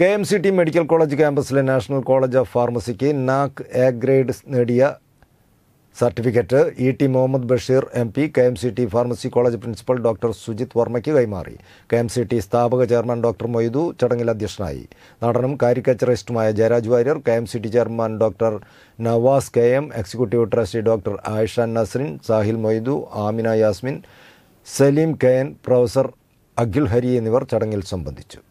K M C T medical college ക്യാമ്പസിലെ national college of ഫാർമസിക്ക് NAAC A grade നേടിയ certificate E T Muhammad Basheer M P K M C T pharmacy college principal doctor Sujith വർമ്മയ്ക്ക് കൈമാറി K M C T സ്ഥാപക chairman doctor Moidu ചടങ്ങിൽ അധ്യക്ഷനായി നടനും കാരിക്കച്ചറിസ്റ്റുമായ Jayaraj Warrier K M C T chairman doctor Navas K M executive trustee doctor Ayisha Nasrin Sahil Moidu Amina Yasmin Saleem K N professor Akhil Hari എന്നിവർ ചടങ്ങിൽ സംബന്ധിച്ചു